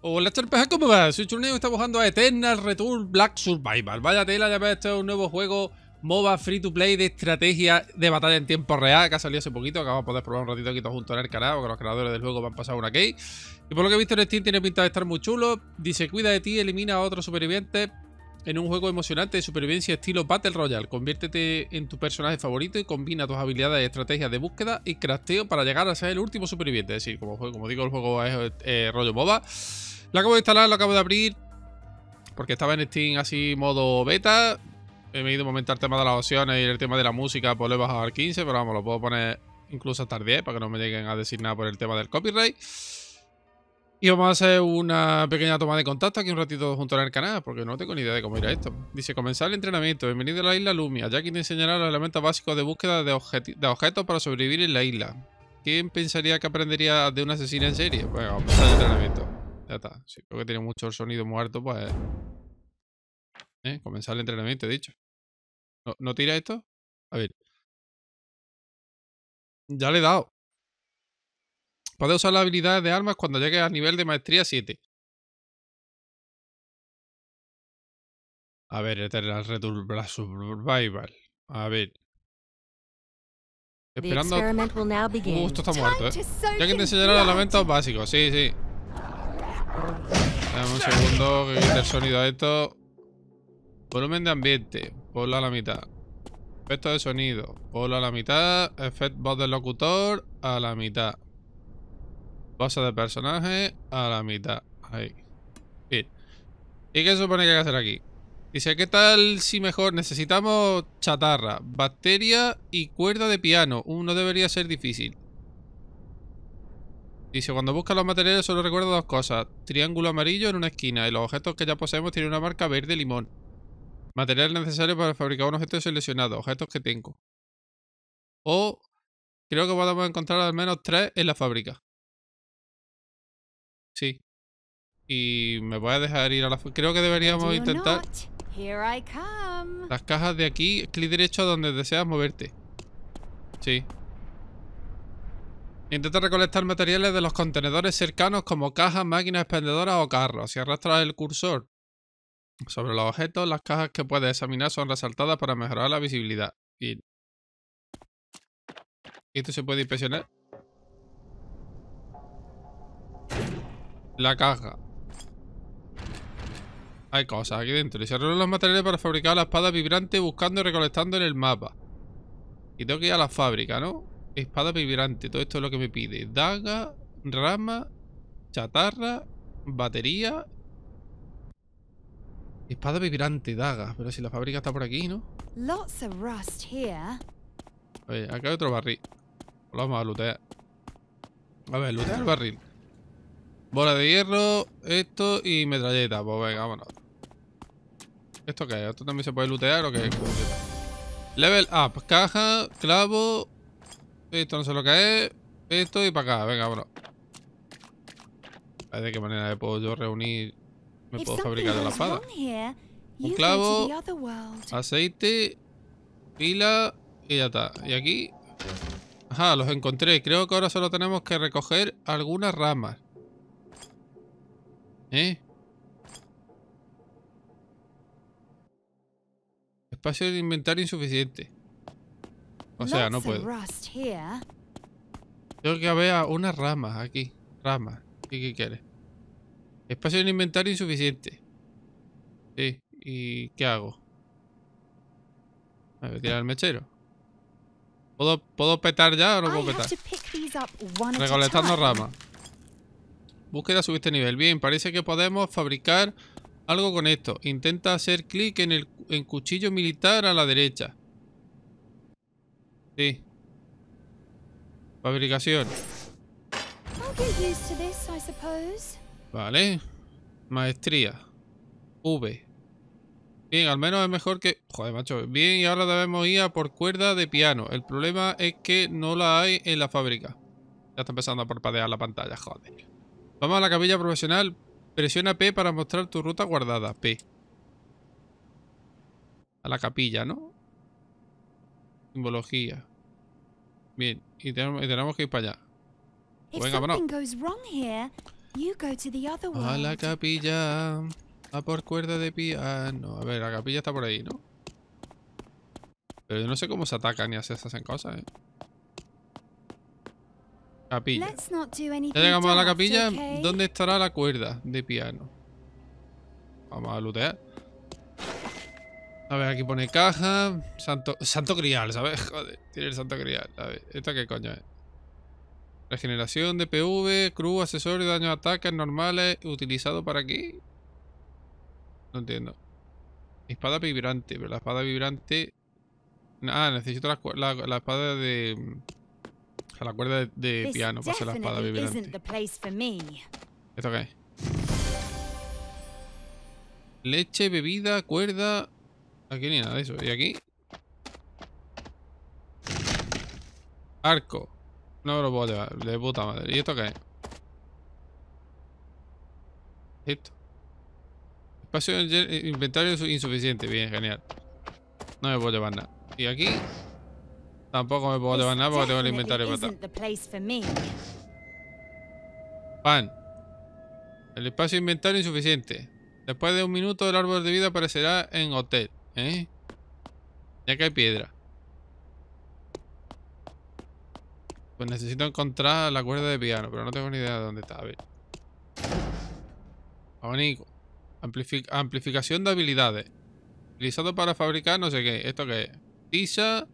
Hola Charpeja, ¿cómo va? Soy Churneo y estamos jugando a Eternal Return Black Survival. Vaya tela, ya ves, este es un nuevo juego MOBA free to play de estrategia de batalla en tiempo real que ha salido hace poquito, que vamos poder probar un ratito aquí junto en el canal, porque los creadores del juego van a pasar una key. Y por lo que he visto en Steam tiene pinta de estar muy chulo. Dice, cuida de ti, elimina a otros supervivientes en un juego emocionante de supervivencia estilo Battle Royale. Conviértete en tu personaje favorito y combina tus habilidades y estrategias de búsqueda y crafteo para llegar a ser el último superviviente. Es decir, como, digo, el juego es eh, rollo MOBA. Lo acabo de instalar, lo acabo de abrir. Porque estaba en Steam así modo beta. he ido a momento el tema de las opciones y el tema de la música, pues lo he bajado al 15, pero vamos, lo puedo poner incluso hasta el 10 para que no me lleguen a decir nada por el tema del copyright. Y vamos a hacer una pequeña toma de contacto aquí un ratito junto al canal, porque no tengo ni idea de cómo ir a esto. Dice, comenzar el entrenamiento. Bienvenido a la isla Lumia. Jackie te enseñará los elementos básicos de búsqueda de, objetos para sobrevivir en la isla. ¿Quién pensaría que aprendería de un asesino en serie? Bueno, vamos el entrenamiento. Ya está. Si creo que tiene mucho sonido muerto, pues... ¿Eh? Comenzar el entrenamiento, he dicho. ¿No, tira esto? A ver. Ya le he dado. Puede usar las habilidades de armas cuando llegue al nivel de maestría 7. A ver, este Eternal Survival. A ver. Esperando. Uh, esto está muerto, ¿eh? Ya que te enseñaré los elementos básicos. Sí, sí. Dame un segundo, que quita el sonido a esto. Volumen de ambiente, por a la mitad. Efecto de sonido, por a la mitad. Efecto voz del locutor, a la mitad. Base de personaje, a la mitad. Ahí. ¿Y qué se supone que hay que hacer aquí? Dice, ¿qué tal si mejor necesitamos chatarra, bacteria y cuerda de piano? Uno uh, debería ser difícil. Dice, cuando buscas los materiales solo recuerdo dos cosas. Triángulo amarillo en una esquina y los objetos que ya poseemos tienen una marca verde limón. Material necesario para fabricar un objeto seleccionado. Objetos que tengo. O creo que podemos encontrar al menos tres en la fábrica. Sí. Y me voy a dejar ir a la... fábrica. Creo que deberíamos intentar... Las cajas de aquí, clic derecho a donde deseas moverte. Sí, Intenta recolectar materiales de los contenedores cercanos como cajas, máquinas expendedoras o carros. Si arrastras el cursor sobre los objetos, las cajas que puedes examinar son resaltadas para mejorar la visibilidad. Y esto se puede inspeccionar. La caja. Hay cosas aquí dentro. Y se los materiales para fabricar la espada vibrante buscando y recolectando en el mapa. Y tengo que ir a la fábrica, ¿no? espada vibrante, todo esto es lo que me pide. Daga, rama, chatarra, batería. Espada vibrante, daga. Pero si la fábrica está por aquí, ¿no? Lots A acá hay otro barril. Lo vamos a lootear. A ver, lootear el barril. Bola de hierro, esto y metralleta. Pues venga, vámonos. ¿Esto qué ¿Esto también se puede lootear o qué? Level up, caja, clavo, esto no sé lo que es. Esto y para acá. Venga, bro. ¿De qué manera puedo yo reunir? Me puedo fabricar la espada. Un clavo, aceite, pila y ya está. Y aquí... Ajá, los encontré. Creo que ahora solo tenemos que recoger algunas ramas. ¿Eh? Espacio de inventario insuficiente. O sea, no puedo. Tengo que haber unas ramas aquí. Ramas. ¿Qué, quieres? Espacio en inventario insuficiente. Sí. ¿Y qué hago? A ver, tirar el mechero. ¿Puedo, petar ya o no puedo petar? Recolectando ramas. Búsqueda subiste nivel. Bien, parece que podemos fabricar algo con esto. Intenta hacer clic en el en cuchillo militar a la derecha. Sí. Fabricación. Vale. Maestría. V. Bien, al menos es mejor que... Joder, macho. Bien, y ahora debemos ir a por cuerda de piano. El problema es que no la hay en la fábrica. Ya está empezando a parpadear la pantalla, joder. Vamos a la capilla profesional. Presiona P para mostrar tu ruta guardada. P. A la capilla, ¿no? Simbología. Bien, y tenemos, que ir para allá. venga, vámonos. A la capilla. A por cuerda de piano. A ver, la capilla está por ahí, ¿no? Pero yo no sé cómo se atacan ni hace esas cosas, ¿eh? Capilla. Ya llegamos a la capilla. ¿Dónde estará la cuerda de piano? Vamos a lootear. A ver, aquí pone caja. Santo, santo crial, ¿sabes? Joder, tiene el santo crial. A ver, ¿esta qué coño es? Regeneración de PV, crew, accesorio, daño, ataques normales, utilizado para aquí. No entiendo. Espada vibrante, pero la espada vibrante... Ah, necesito la, espada de... O sea, la cuerda de, piano para hacer la espada vibrante. ¿Esto qué es? Leche, bebida, cuerda... Aquí ni nada de eso. ¿Y aquí? Arco. No me lo puedo llevar. De puta madre. ¿Y esto qué es? Esto. Espacio eh, inventario insuficiente. Bien, genial. No me puedo llevar nada. ¿Y aquí? Tampoco me puedo llevar nada porque tengo el inventario para Pan. El espacio inventario insuficiente. Después de un minuto el árbol de vida aparecerá en hotel. ¿Eh? Ya que hay piedra. Pues necesito encontrar la cuerda de piano, pero no tengo ni idea de dónde está. A amplificación de habilidades. Utilizado para fabricar no sé qué. ¿Esto qué es? Tiza,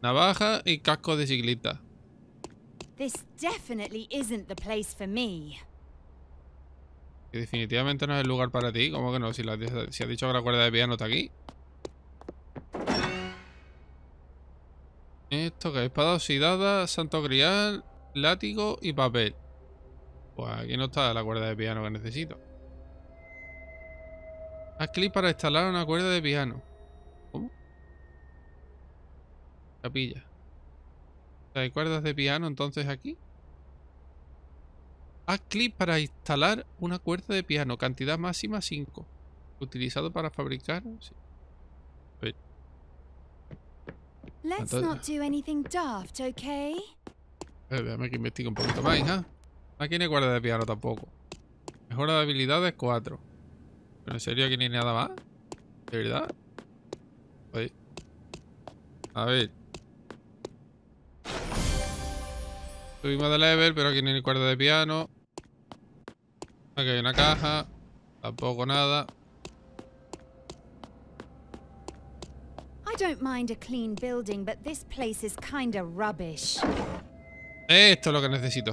navaja y casco de ciclista. isn't the place for me definitivamente no es el lugar para ti. como que no? Si, la, has dicho que la cuerda de piano está aquí. Esto que es espada oxidada, santo grial, látigo y papel. Pues aquí no está la cuerda de piano que necesito. Haz clic para instalar una cuerda de piano. ¿Cómo? Capilla. ¿Hay cuerdas de piano entonces aquí? Haz clic para instalar una cuerda de piano. Cantidad máxima 5. Utilizado para fabricar... Sí. Let's not do anything daft, que investigue un poquito más, Aquí No hay cuerda de piano tampoco. Mejora de habilidades 4. ¿Pero en serio aquí ni nada más? ¿De verdad? A ver. Subimos de level, pero aquí no hay cuerda de piano. Aquí hay una caja. Tampoco nada. I don't mind a clean building, but this place is rubbish. Esto es lo que necesito.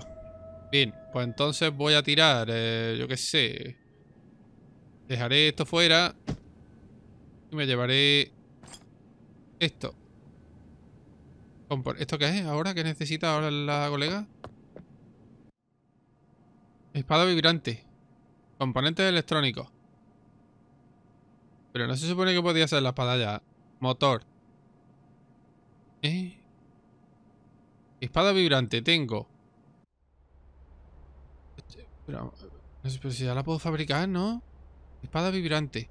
Bien, pues entonces voy a tirar, eh, yo qué sé. Dejaré esto fuera. Y me llevaré esto. ¿Esto qué es? ¿Ahora? ¿Qué necesita ahora la colega? Espada vibrante. Componentes electrónicos. Pero no se supone que podía ser la espada ya. Motor. Eh. Espada vibrante, tengo. no sé, si ya la puedo fabricar, ¿no? Espada vibrante.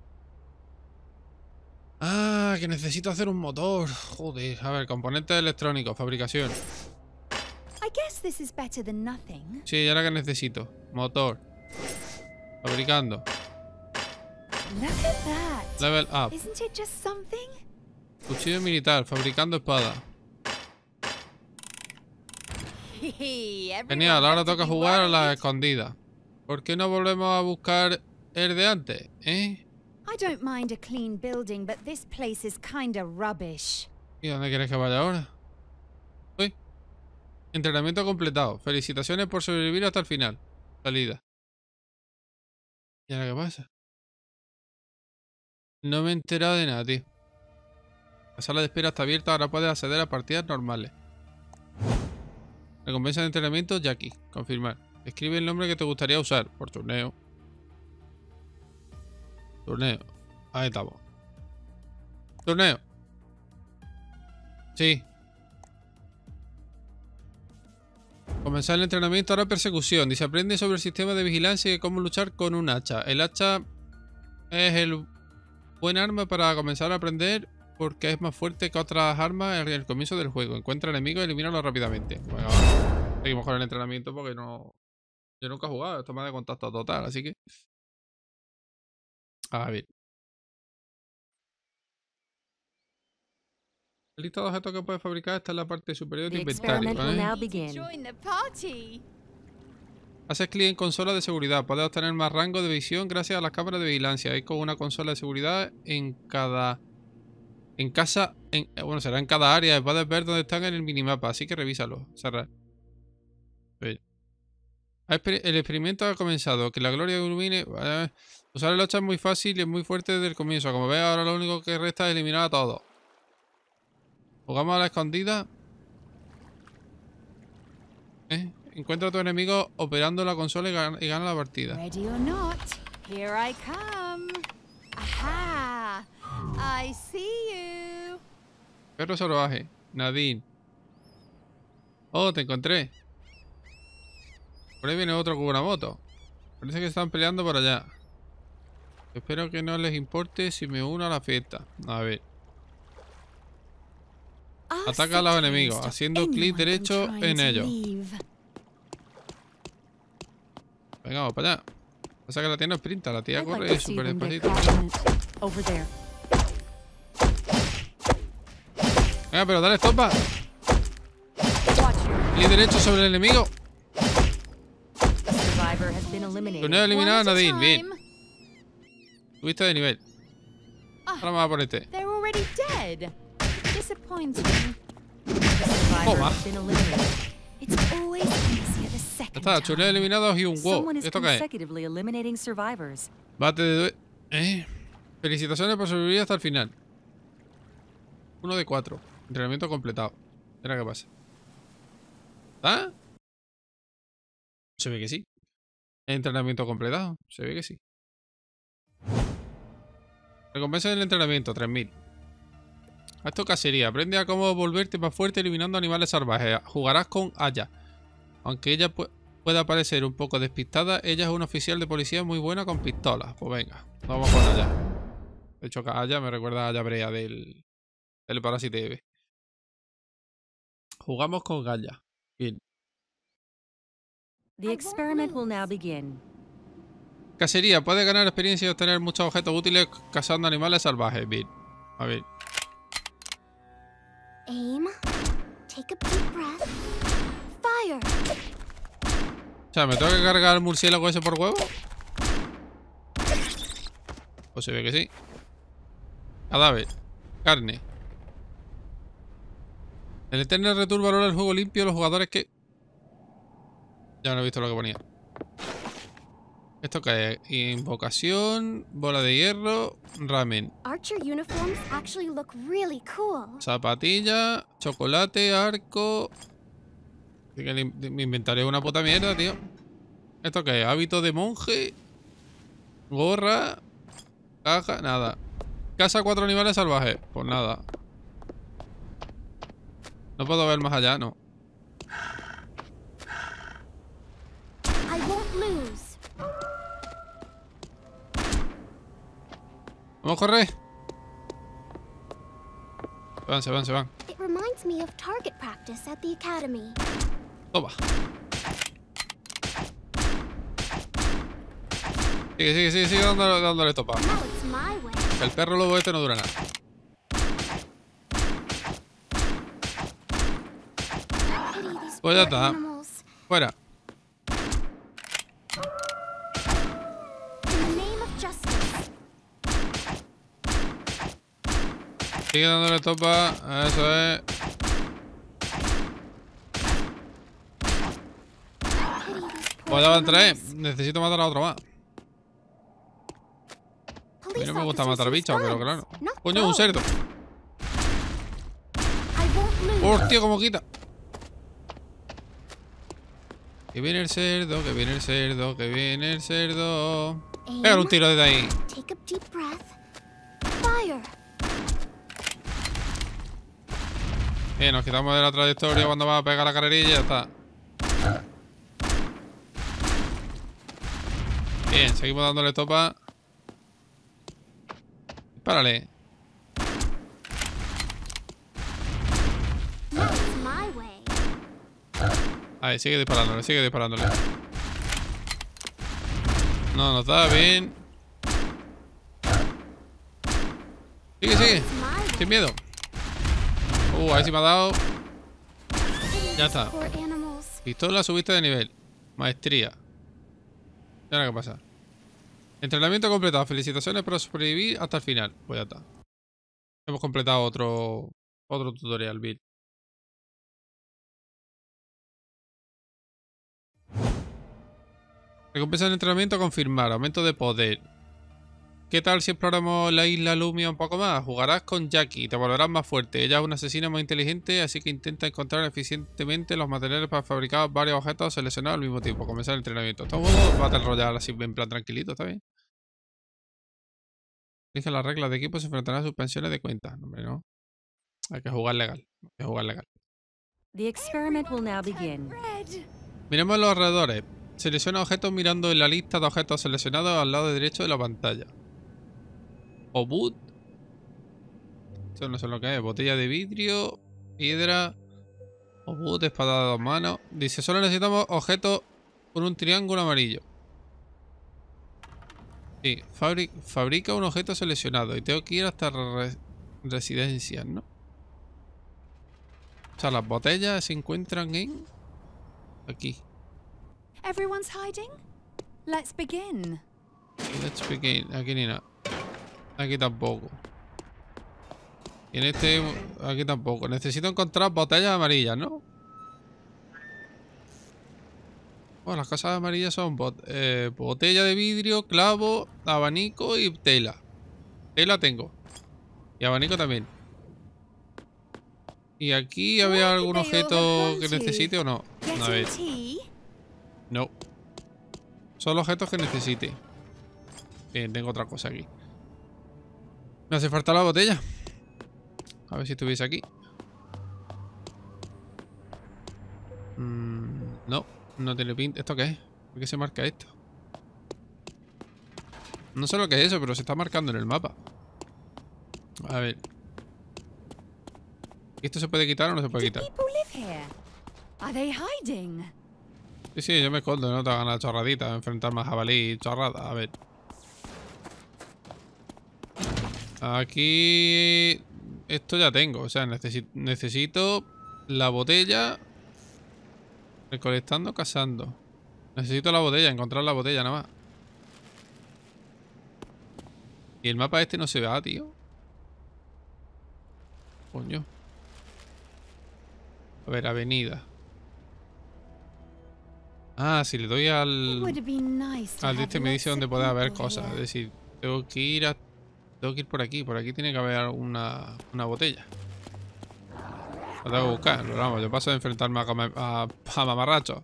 Ah, que necesito hacer un motor. Joder, a ver, componentes electrónicos, fabricación. Sí, ahora que necesito? Motor. Fabricando. Level up. Cuchillo militar, fabricando espada. Genial, ahora toca jugar a la escondida. ¿Por qué no volvemos a buscar el de antes? ¿Eh? I don't mind a clean building, but this place is rubbish. ¿Y dónde quieres que vaya ahora? Uy. Entrenamiento completado. Felicitaciones por sobrevivir hasta el final. Salida. ¿Y ahora qué pasa? No me he enterado de nada, tío. La sala de espera está abierta, ahora puedes acceder a partidas normales. Recompensa de entrenamiento, Jackie. Confirmar. Escribe el nombre que te gustaría usar por torneo. Torneo. Ahí estamos. Torneo. Sí. Comenzar el entrenamiento, ahora persecución. Dice, aprende sobre el sistema de vigilancia y cómo luchar con un hacha. El hacha es el buen arma para comenzar a aprender porque es más fuerte que otras armas en el comienzo del juego. Encuentra enemigos y elimínalo rápidamente. Bueno, seguimos con el entrenamiento porque no... Yo nunca he jugado, esto me de contacto total, así que... A ah, ver. La lista de objetos que puedes fabricar está en la parte superior de inventario. ¿eh? Haces clic en consola de seguridad. Puedes obtener más rango de visión gracias a las cámaras de vigilancia. Hay con una consola de seguridad en cada... En casa... Eh, bueno, será en cada área. Puedes ver dónde están en el minimapa. Así que revísalo. Cerrar. El experimento ha comenzado. Que la gloria de ilumine. Eh, usar el hacha es muy fácil y es muy fuerte desde el comienzo. Como veis, ahora lo único que resta es eliminar a todos. Jugamos a la escondida. Eh, encuentra a tu enemigo operando la consola y gana, la partida. Perro salvaje. Nadine. Oh, te encontré. Por ahí viene otro con una moto. Parece que están peleando por allá. Espero que no les importe si me uno a la fiesta. A ver. Ah, Ataca a los enemigos, haciendo clic derecho en ellos. Venga, vamos para allá. O sea que la tía no sprinta, la tía corre súper despacito. Venga, pero dale estopa. Clic derecho sobre el enemigo. Torneo eliminado, Nadine. Bien. Tuviste de nivel. Ah, Ahora me a poner este. Toma. Está, torneo eliminado y un wow. ¿Esto qué Bate de... ¿Eh? Felicitaciones por sobrevivir hasta el final. Uno de cuatro. Entrenamiento completado. Espera qué pasa. ¿Está? Se ve que sí. Entrenamiento completado. Se ve que sí. Recompensa del entrenamiento, 3000. Esto cacería. Aprende a cómo volverte más fuerte eliminando animales salvajes. Jugarás con Aya. Aunque ella pueda parecer un poco despistada, ella es una oficial de policía muy buena con pistolas. Pues venga, vamos con Aya. De hecho, Aya me recuerda a Aya Brea del, Parásite Parasite Jugamos con Gaya experiment will now Cacería. ¿Puede ganar experiencia y obtener muchos objetos útiles cazando animales salvajes. Bien. A ver. Aim. O sea, ¿me tengo que cargar el murciélago ese por huevo? Pues se ve que sí. Cadáver. Carne. El Eternal Return valora el juego limpio los jugadores que... Ya no he visto lo que ponía. Esto qué es invocación, bola de hierro, ramen. Zapatilla, chocolate, arco. Así que me inventaré una puta mierda, tío. ¿Esto qué es? Hábito de monje. Gorra. Caja. Nada. Casa cuatro animales salvajes. Pues nada. No puedo ver más allá, no. Vamos, correr. Se van, se van, se van. Toma. Sigue, sigue, sigue, sigue dándole, dándole topa. El perro lobo este no dura nada. Pues ya está. Fuera. Sigue dándole topa. Eso es. Pues van tres. Necesito matar a otro más. A mí no me gusta matar bichos, pero claro. Coño, un cerdo. Hostia, cómo quita. Que viene el cerdo, que viene el cerdo, que viene el cerdo. Pegar un tiro desde ahí. Bien, nos quitamos de la trayectoria cuando va a pegar la carrerilla y ya está. Bien, seguimos dándole topa. Párale. Ahí, sigue disparándole, sigue disparándole. No nos da, bien. Sigue, sigue. Sin miedo. Uh, ahí sí me ha dado. Ya está. Pistola subiste de nivel. Maestría. ¿Y ahora qué pasa? Entrenamiento completado. Felicitaciones por sobrevivir hasta el final. Pues ya está. Hemos completado otro, otro tutorial, Bill. Recompensa el entrenamiento confirmar. Aumento de poder. ¿Qué tal si exploramos la isla Lumia un poco más? Jugarás con Jackie y te volverás más fuerte. Ella es una asesina muy inteligente, así que intenta encontrar eficientemente los materiales para fabricar varios objetos seleccionados al mismo tiempo. Comenzar el entrenamiento. Todo va a Battle Royale así en plan tranquilito, ¿está bien? Elige las reglas de equipo, se enfrentarán a suspensiones de cuentas. Hombre, no. Hay que jugar legal. Hay que jugar legal. The experiment will now begin. Miremos los alrededores. Selecciona objetos mirando en la lista de objetos seleccionados al lado derecho de la pantalla. Obud. Esto no sé lo que es. Botella de vidrio, piedra, obud, espada de dos manos. Dice, solo necesitamos objetos con un triángulo amarillo. Sí, fabrica un objeto seleccionado y tengo que ir hasta residencias, ¿no? O sea, las botellas se encuentran en... aquí. Everyone's hiding? Let's begin. Let's begin. Aquí ni nada. Aquí tampoco. Y en este... Aquí tampoco. Necesito encontrar botellas amarillas, ¿no? Bueno, las casas amarillas son eh, botella de vidrio, clavo, abanico y tela. Tela tengo. Y abanico también. ¿Y aquí había algún objeto que necesite o no? Una vez No. Son objetos que necesite. Bien, tengo otra cosa aquí. Me hace falta la botella. A ver si estuviese aquí. No, mm, no, no tiene pinta. ¿Esto qué es? ¿Por qué se marca esto? No sé lo que es eso, pero se está marcando en el mapa. A ver. ¿Esto se puede quitar o no se puede quitar? Sí, sí, yo me escondo, no te hagan la chorradita, Enfrentar más jabalí, y chorrada, a ver. Aquí... Esto ya tengo. O sea, necesito, la botella... Recolectando, cazando. Necesito la botella, encontrar la botella nada más. Y el mapa este no se va, tío. Coño. A ver, avenida. Ah, si le doy al... Al este me dice dónde puede haber cosas. Es decir, tengo que ir a... Tengo que ir por aquí. Por aquí tiene que haber una, botella. Lo tengo que buscar. vamos, yo paso a enfrentarme a, mamarracho,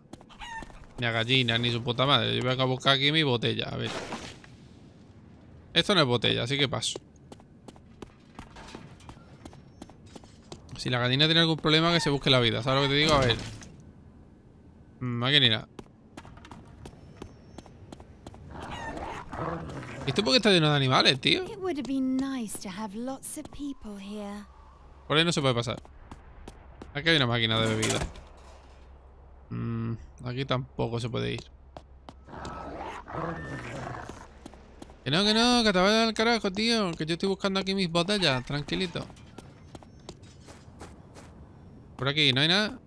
Ni a gallina ni su puta madre. Yo vengo a buscar aquí mi botella. A ver. Esto no es botella, así que paso. Si la gallina tiene algún problema, que se busque la vida. ¿Sabes lo que te digo? A ver. Maquinina. Mm, ¿Esto porque está lleno de animales, tío? Por ahí no se puede pasar. Aquí hay una máquina de bebida. Mm, aquí tampoco se puede ir. Que no, que no, que te vayas al carajo, tío. Que yo estoy buscando aquí mis botellas, tranquilito. Por aquí, ¿no hay nada?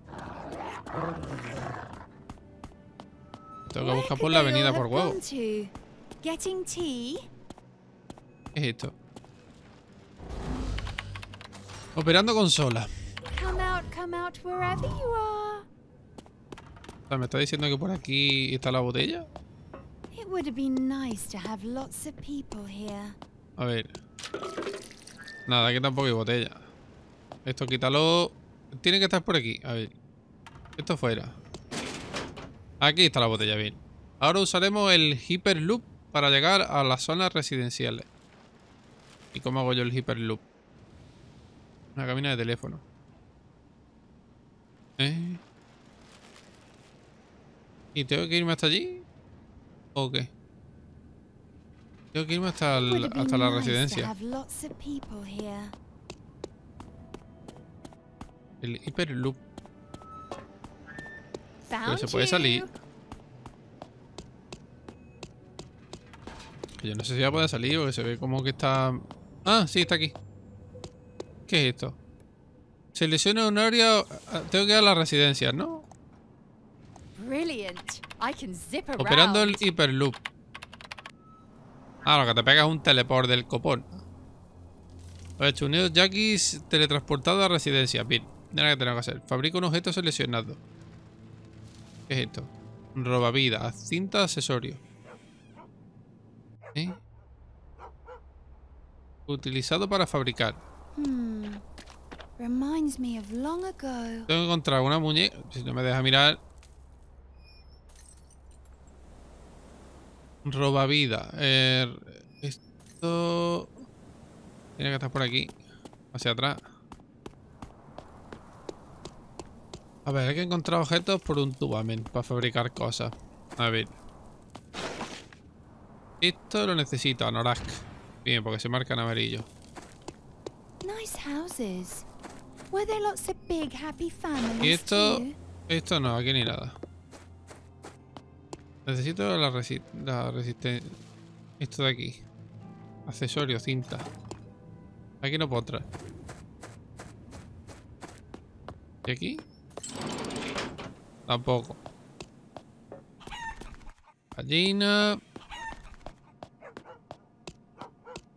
Tengo que buscar por la avenida por huevo. ¿Qué es esto? Operando consola. ¿Me está diciendo que por aquí está la botella? A ver. Nada, aquí tampoco hay botella. Esto quítalo. Tiene que estar por aquí. A ver. Esto fuera. Aquí está la botella, bien. Ahora usaremos el Hyperloop para llegar a las zonas residenciales. ¿Y cómo hago yo el hiperloop? Una cabina de teléfono. ¿Eh? ¿Y tengo que irme hasta allí? ¿O qué? Tengo que irme hasta, hasta la residencia. El hiperloop. Pero se puede salir. Que yo no sé si ya puede salir porque se ve como que está... Ah, sí, está aquí. ¿Qué es esto? Selecciona un área... Ah, tengo que ir a la residencia, ¿no? Operando el hiperloop. Ah, lo que te pegas es un teleport del copón. Los hecho, unidos Jackies teletransportado a residencia. Bien, nada que tengo que hacer. Fabrica un objeto seleccionado. ¿Qué es esto? Roba vida, cinta, accesorios. Utilizado para fabricar. Hmm. Tengo que encontrar una muñeca. Si no me deja mirar. Roba vida. Eh, esto. Tiene que estar por aquí. Hacia atrás. A ver, hay que encontrar objetos por un tubamen para fabricar cosas. A ver. Esto lo necesito. Anorak. Bien, porque se marca en amarillo. Y esto... Esto no, aquí ni nada. Necesito la, resistencia... Esto de aquí. Accesorio, cinta. Aquí no puedo traer. ¿Y aquí? Tampoco. Gallina...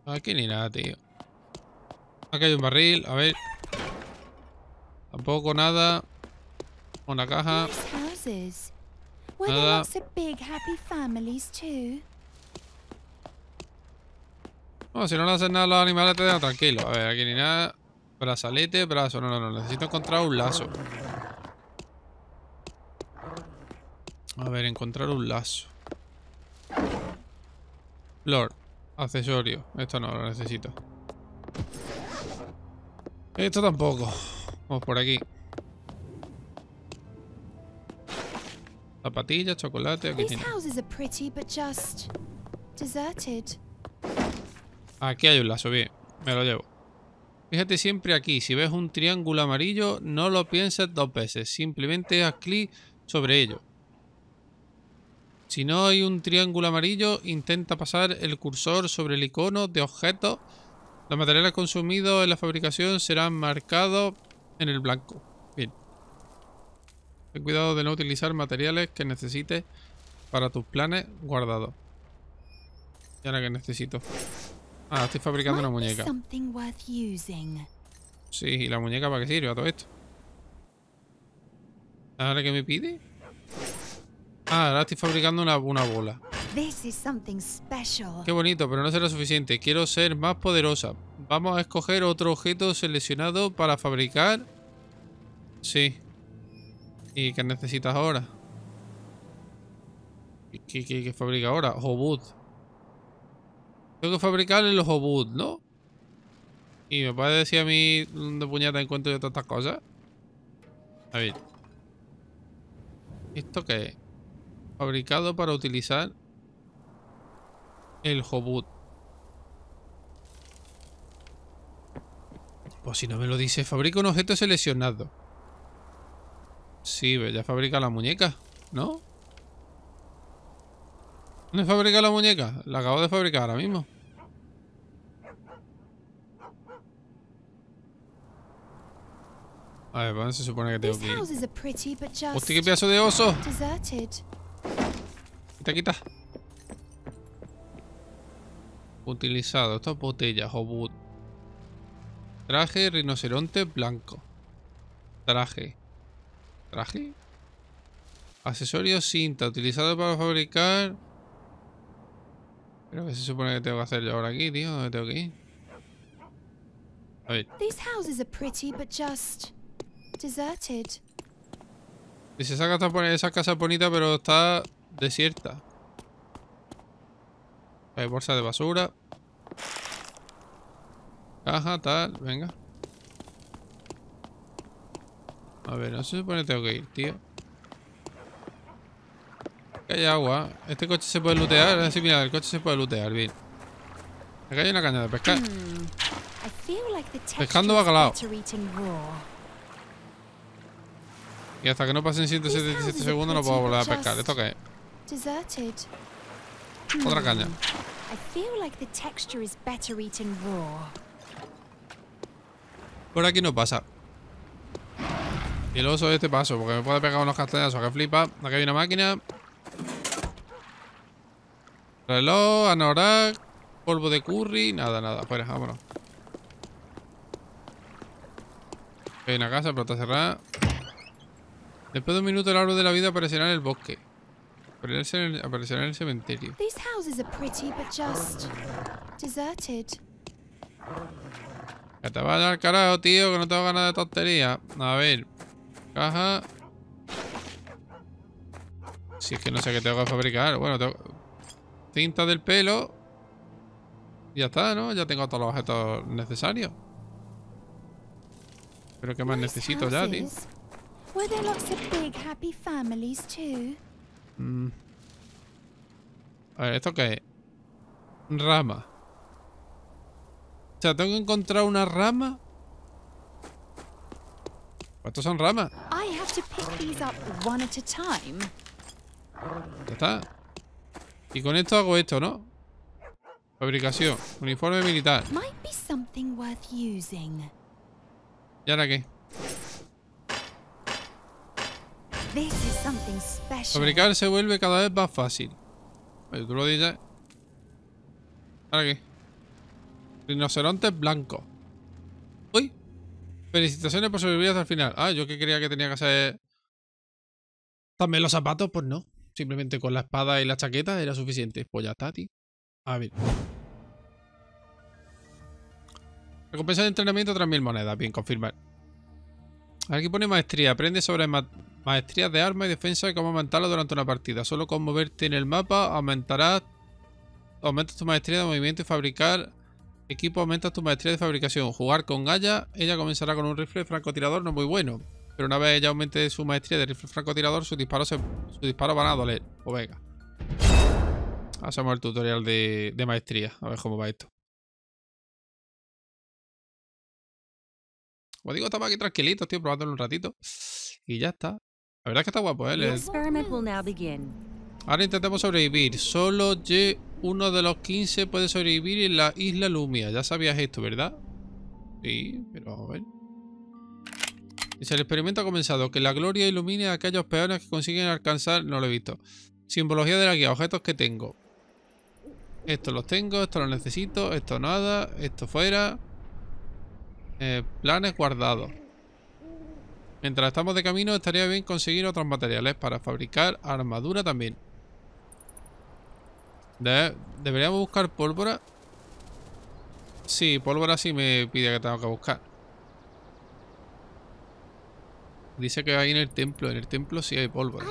Aquí ni nada, tío. Aquí hay un barril, a ver. Tampoco nada. Una caja. Nada. No, si no le hacen nada a los animales te dejan tranquilo. A ver, aquí ni nada. Brazalete, brazo. No, no, no. Necesito encontrar un lazo. A ver, encontrar un lazo. Lord. Accesorio. Esto no lo necesito. Esto tampoco. Vamos por aquí. Zapatillas, chocolate, aquí tiene. Aquí hay un lazo, bien. Me lo llevo. Fíjate siempre aquí. Si ves un triángulo amarillo, no lo pienses dos veces. Simplemente haz clic sobre ello. Si no hay un triángulo amarillo, intenta pasar el cursor sobre el icono de objetos. Los materiales consumidos en la fabricación serán marcados en el blanco. Bien. Ten cuidado de no utilizar materiales que necesites para tus planes guardados. ¿Y ahora que necesito? Ah, estoy fabricando una muñeca. Sí, ¿y la muñeca para qué sirve a todo esto? ¿Ahora qué me pide? Ah, ahora estoy fabricando una, bola. Qué bonito, pero no será suficiente. Quiero ser más poderosa. Vamos a escoger otro objeto seleccionado para fabricar. Sí. ¿Y qué necesitas ahora? ¿Qué, qué, qué fabrica ahora? Hobut. Tengo que fabricar el Hobut, ¿no? Y me puede decir a mí de puñata encuentro de todas estas cosas. A ver. ¿Esto qué es? Fabricado para utilizar el Hobut. Pues si no me lo dice, fabrica un objeto seleccionado. Sí, ya fabrica la muñeca, ¿no? ¿No fabrica la muñeca? La acabo de fabricar ahora mismo. A ver, se supone que tengo que ir? Hostia, qué pedazo de oso. Te quita. Utilizado estas botellas o Traje rinoceronte blanco. Traje. ¿Traje? Accesorio cinta, utilizado para fabricar... Creo que se supone que tengo que hacer yo ahora aquí, tío. ¿Dónde tengo que ir? A ver. These houses are pretty, but just deserted. Dice, esa casa, bonita, pero está desierta. Hay bolsa de basura. Caja, tal, venga. A ver, no se supone que tengo que ir, tío. Aquí hay agua. Este coche se puede lootear. Así mira, el coche se puede lootear, bien. Aquí hay una caña de pescar. Pescando bacalao. Y hasta que no pasen 177 segundos no puedo volver a pescar. ¿Esto qué es? Otra caña. Por aquí no pasa. Y el oso de este paso, porque me puede pegar unos castañazos que flipa. Aquí hay una máquina. Reloj, anorak, polvo de curry, nada, nada. Fuera, vámonos. Hay una casa, pero está cerrada. Después de un minuto el árbol de la vida aparecerá en el bosque. Aparecerá en, el, cementerio. These houses Que te vaya al carajo, tío, que no tengo ganas de tontería. A ver. Caja. Si es que no sé qué tengo que fabricar. Bueno, tengo... Cinta del pelo. Ya está, ¿no? Ya tengo todos los objetos necesarios. Pero ¿qué más necesito ya, tío? Mm. A ver, ¿esto qué es? Rama. O sea, tengo que encontrar una rama. Pues estos son ramas. Ya está. Y con esto hago esto, ¿no? Fabricación. Uniforme militar. ¿Y ahora qué? Fabricar se vuelve cada vez más fácil. tú lo dices. ¿Para qué? Rinocerontes blanco. Uy. Felicitaciones por sobrevivir hasta el final. Ah, yo que creía que tenía que hacer... También los zapatos, pues no. Simplemente con la espada y la chaqueta era suficiente. Pues ya está, tío. A ver. Recompensa de entrenamiento 3.000 monedas. Bien, confirmar. Aquí pone maestría. Aprende sobre Maestrías de arma y defensa y cómo aumentarla durante una partida. Solo con moverte en el mapa aumentarás... Aumentas tu maestría de movimiento y fabricar... Equipo Aumenta tu maestría de fabricación. Jugar con Gaia. Ella comenzará con un rifle francotirador no muy bueno. Pero una vez ella aumente su maestría de rifle francotirador, su disparo se, van a doler. O venga. Hacemos el tutorial de, maestría. A ver cómo va esto. Como digo, estamos aquí tranquilitos, tío, probándolo un ratito. Y ya está. La verdad que está guapo, ¿eh? Ahora intentemos sobrevivir. Solo uno de los 15 puede sobrevivir en la isla Lumia. Ya sabías esto, ¿verdad? Sí, pero a ver. Dice, el experimento ha comenzado. Que la gloria ilumine a aquellos peones que consiguen alcanzar... No lo he visto. Simbología de la guía. Objetos que tengo. Esto los tengo, esto los necesito, esto nada, esto fuera. Eh, planes guardados. Mientras estamos de camino, estaría bien conseguir otros materiales para fabricar armadura también. deberíamos buscar pólvora. Sí, pólvora sí me pide que tengo que buscar. Dice que hay en el templo. En el templo sí hay pólvora.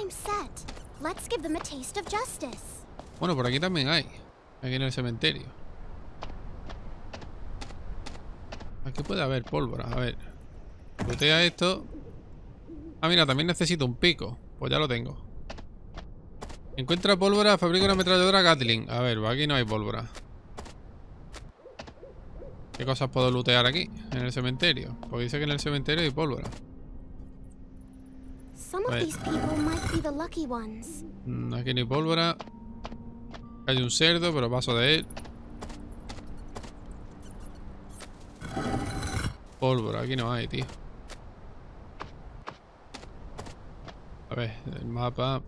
Bueno, por aquí también hay. Aquí en el cementerio. Aquí puede haber pólvora. A ver. Botea esto. Ah, mira, también necesito un pico. Pues ya lo tengo. Encuentra pólvora, fabrica una ametralladora Gatling. A ver, aquí no hay pólvora. ¿Qué cosas puedo lootear aquí? En el cementerio. Porque dice que en el cementerio hay pólvora. Aquí no hay pólvora. Hay un cerdo, pero paso de él. Pólvora, aquí no hay, tío. A ver, el mapa.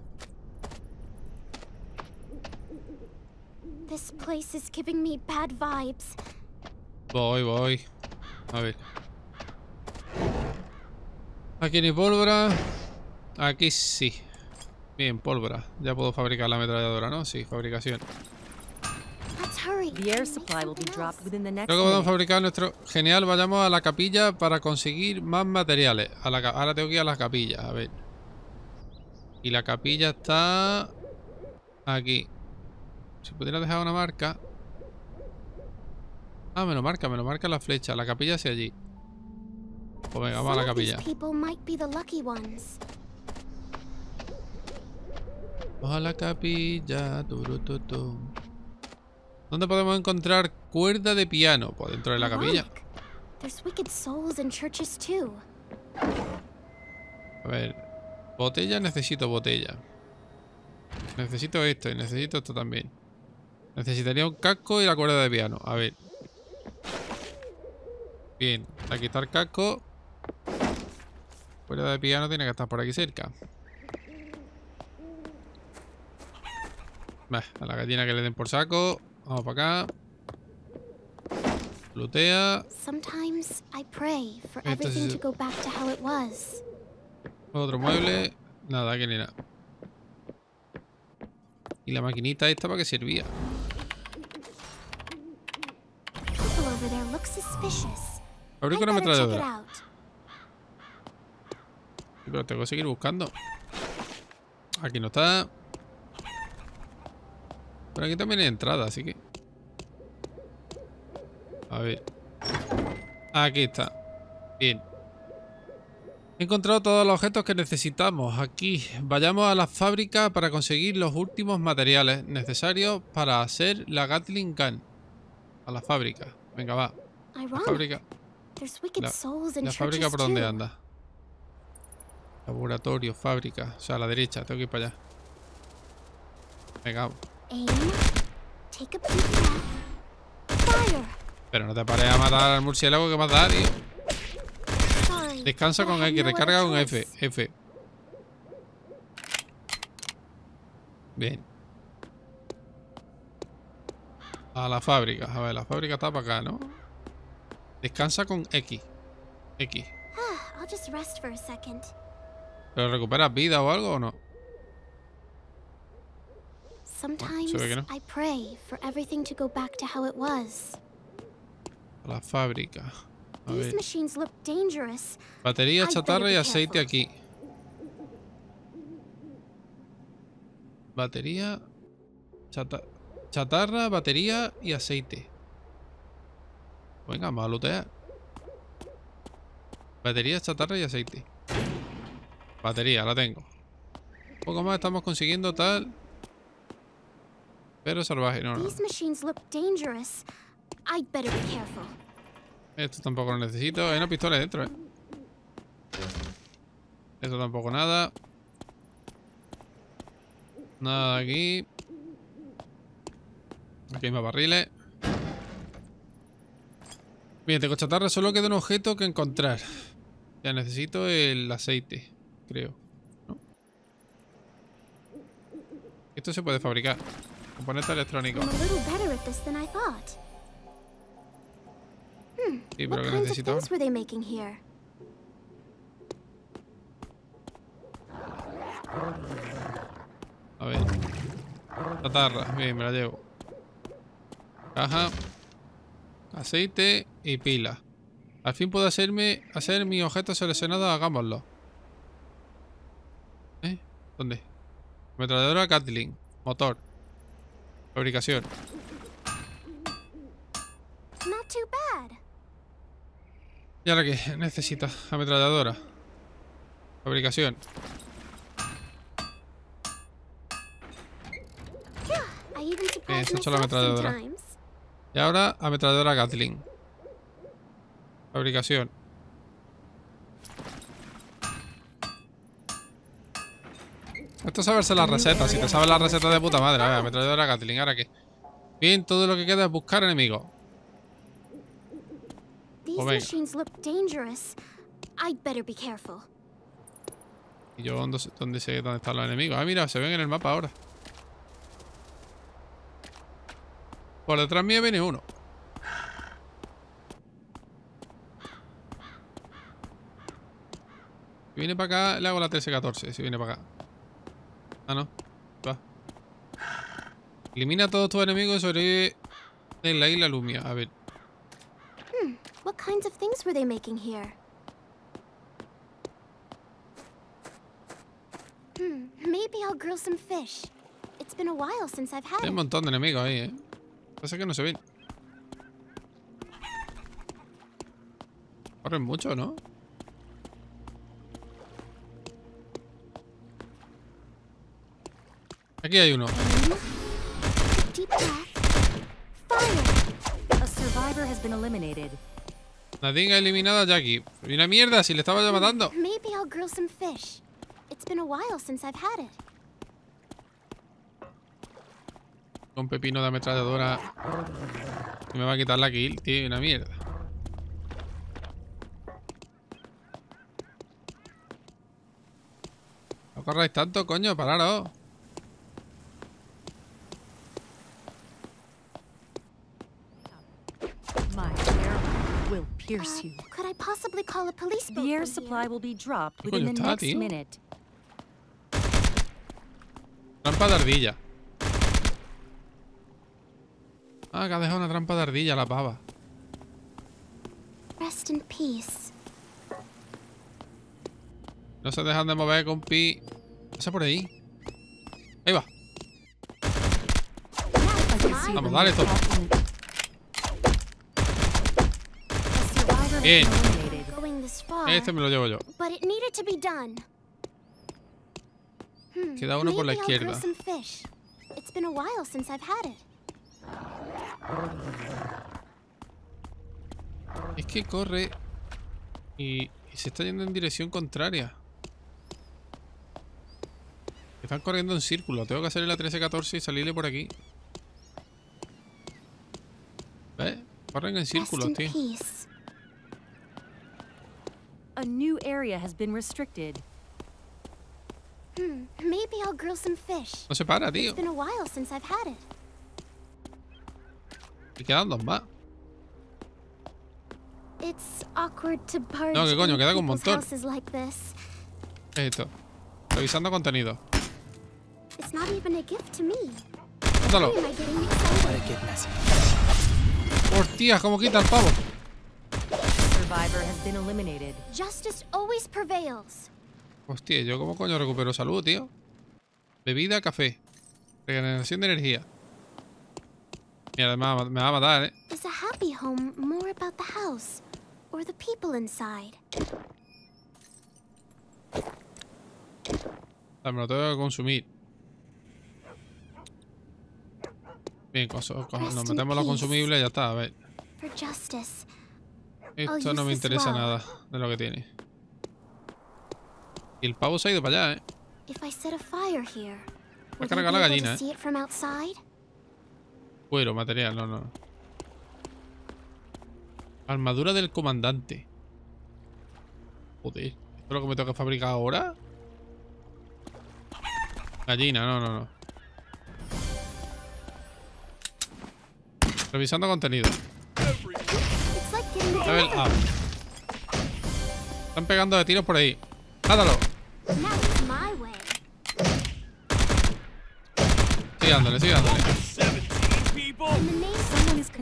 Voy, voy. A ver. Aquí ni pólvora. Aquí sí. Bien, pólvora. Ya puedo fabricar la ametralladora, ¿no? Sí, fabricación. Creo que podemos fabricar nuestro... Genial, vayamos a la capilla para conseguir más materiales. Ahora tengo que ir a la capilla, a ver. Y la capilla está aquí. Si pudiera dejar una marca. Ah, me lo marca, me lo marca la flecha. La capilla hacia allí. Pues venga, vamos a la capilla. Vamos a la capilla. ¿Dónde podemos encontrar cuerda de piano? Pues dentro de la capilla. A ver, Botella, necesito botella. Necesito esto y necesito esto también. Necesitaría un casco y la cuerda de piano. A ver. Bien, aquí está el casco. Cuerda de piano tiene que estar por aquí cerca. a la gallina que le den por saco. Vamos para acá. Lutea. Sometimes otro mueble. Nada, que ni ¿Y la maquinita esta para qué servía? Abrir con una trajo Pero tengo que seguir buscando. Aquí no está. Pero aquí también hay entrada, así que... A ver. Aquí está. Bien. He encontrado todos los objetos que necesitamos aquí. Vayamos a la fábrica para conseguir los últimos materiales necesarios para hacer la Gatling Gun. A la fábrica. Venga, va. La fábrica. La, fábrica por dónde anda. Laboratorio, fábrica. O sea, a la derecha. Tengo que ir para allá. Venga. Pero no te pares a matar al murciélago que a dar y... Descansa con X, recarga con F. F. Bien. A la fábrica. A ver, la fábrica está para acá, ¿no? Descansa con X. X. Ah, ¿Pero recuperas vida o algo o no? A la fábrica. Batería, chatarra y aceite aquí. Batería, chatarra, batería y aceite. Venga, vamos a lootear. Batería, chatarra y aceite. Batería, la tengo. Un poco más estamos consiguiendo tal. Pero salvaje, no, no. Esto tampoco lo necesito. Hay una pistola dentro, ¿eh? Esto tampoco nada. Nada aquí. Aquí hay más barriles. Bien, tengo chatarra. Solo queda un objeto que encontrar. Ya necesito el aceite, creo. Esto se puede fabricar. Componente electrónico. Sí, hmm. pero que necesito A ver. Chatarra. Bien, me la llevo. Caja. Aceite y pila. Al fin puedo hacerme hacer mi objeto seleccionado. Hagámoslo. ¿Eh? ¿Dónde? Metralladora Gatling. Motor. Fabricación. ¿Y ahora qué? Necesita ametralladora. Fabricación. Bien, eh, se ha hecho la ametralladora. Y ahora ametralladora Gatling. Fabricación. Esto es saberse las recetas. Si te sabes las recetas de puta madre. A ver, ametralladora Gatling, ¿ahora qué? Bien, todo lo que queda es buscar enemigos. Pues look better be careful. ¿Y yo dónde, sé dónde están los enemigos? Ah, mira, se ven en el mapa ahora. Por detrás mío viene uno. Si viene para acá, le hago la 13-14, si viene para acá. Ah, no. Va. Elimina a todos tus enemigos y sobrevive en la isla Lumia. A ver. What kinds of things were they making here? Hmm, maybe I'll grill some fish. It's been a while since I've had Hay un montón de enemigos ahí, eh. Pasa que no se ven. Corren mucho, ¿no? Aquí hay uno. Deep path. Fire. A survivor has been eliminated. ha eliminado a Jackie. una mierda, si le estaba yo matando. Un pepino de ametralladora. me va a quitar la kill, tío. Una mierda. No corráis tanto, coño. Pararos. pierce uh, you. Uh, could I possibly call a police boat? The air supply will be dropped within the next minute. Trampa de ardilla. Ah, que ha dejado una trampa de ardilla la pava. Rest in peace. No se dejan de mover, compi. Pasa por ahí. Ahí va. Vamos, dale, toma. Este me lo llevo yo. Hmm, Queda uno por la izquierda. Es que corre y, se está yendo en dirección contraria. Están corriendo en círculo. Tengo que hacer la 13-14 y salirle por aquí. ¿Ves? Corren en círculo, tío a new area has been restricted. Hmm, maybe I'll grill some fish. No se para, tío. It's been a while since I've had it. ¿Qué quedan dos más. It's awkward to barge no, que coño, queda un montón. Like this. Esto. Revisando contenido. It's not even a gift to me. Júntalo. cómo quita el pavo survivor has been eliminated. Justice always prevails. Hostia, ¿yo cómo coño recupero salud, tío? Bebida, café. Regeneración de energía. Mira, me va, me va a matar, eh. Is a happy home more about the house or the people inside? Ah, me lo tengo que consumir. Bien, nos metemos los consumibles y ya está, a ver. For justice. Esto oh, no me interesa nada de lo que tiene. Y el pavo se ha ido para allá, ¿eh? Voy a cargar la gallina, ¿eh? Cuero, material, no, no. Armadura del comandante. Joder, ¿esto es lo que me tengo que fabricar ahora? Gallina, no, no, no. Revisando contenido. Ah. Están pegando de tiros por ahí. ¡Mátalo! Sigue sigándole.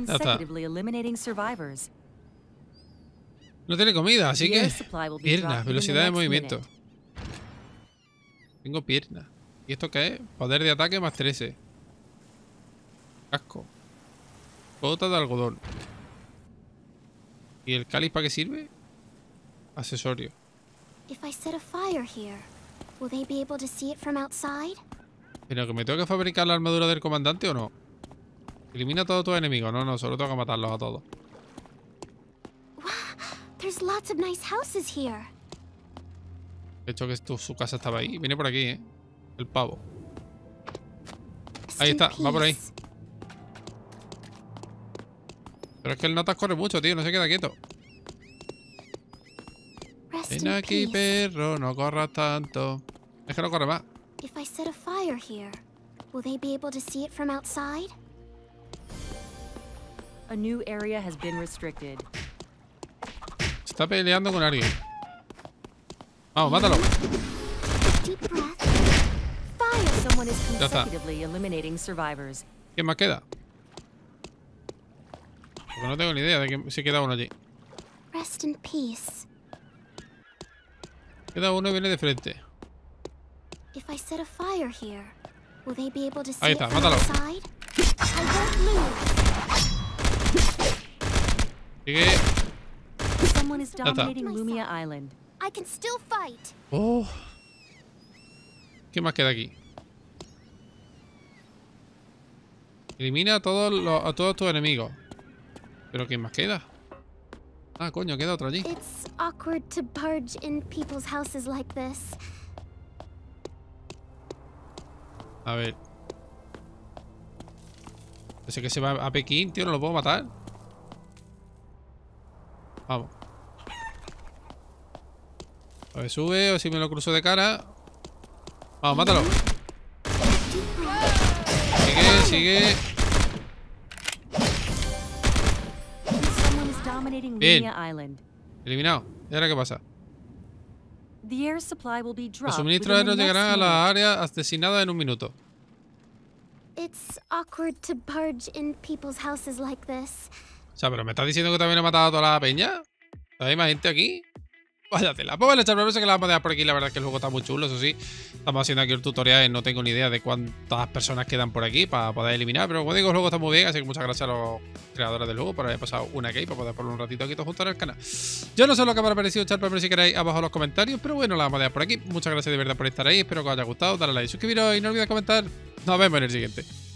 está. No tiene comida, así que... Pierna, velocidad de movimiento. Tengo pierna ¿Y esto qué es? Poder de ataque más 13. Casco. Bota de algodón. ¿Y el cáliz para qué sirve? Accesorio. Pero que me tengo que fabricar la armadura del comandante o no? Elimina a todos tus enemigos. No, no, solo tengo que matarlos a todos. De hecho que esto, su casa estaba ahí. Viene por aquí, ¿eh? El pavo. Ahí está, va por ahí. Pero es que el Natas corre mucho, tío, no se queda quieto. Ven aquí, perro, no corras tanto. Es que no corre más. Está peleando con alguien. Vamos, mátalo. Ya está. ¿Qué más queda? Porque no tengo ni idea de que se queda uno allí. Rest in peace. Queda uno y viene de frente. If I set a fire here, will they be able to see Ahí está, mátalo. Sigue. Someone is dominating Lumia Island. I can still fight. Oh. ¿Qué más queda aquí? Elimina a todos, los, a todos tus enemigos. ¿Pero quién más queda? Ah, coño, queda otro allí. A ver. Parece que se va a Pekín, tío, no lo puedo matar. Vamos. A ver, sube o si me lo cruzo de cara. Vamos, mátalo. Sigue, sigue. Bien. Eliminado. ¿Y ahora qué pasa? Los suministros aéreos llegarán a la área asesinada en un minuto. O sea, pero me estás diciendo que también ha matado a toda la peña. ¿Hay más gente aquí? Vaya tela. Pues no chavales, que la vamos a dejar por aquí. La verdad es que el juego está muy chulo, eso sí. Estamos haciendo aquí el tutorial. No tengo ni idea de cuántas personas quedan por aquí para poder eliminar. Pero como digo, el juego está muy bien. Así que muchas gracias a los creadores del juego por haber pasado una aquí para poder poner un ratito aquí todos juntos en el canal. Yo no sé lo que me ha parecido, por pero si queréis abajo en los comentarios. Pero bueno, la vamos a dejar por aquí. Muchas gracias de verdad por estar ahí. Espero que os haya gustado. dale like, suscribiros y no olvidéis comentar. Nos vemos en el siguiente.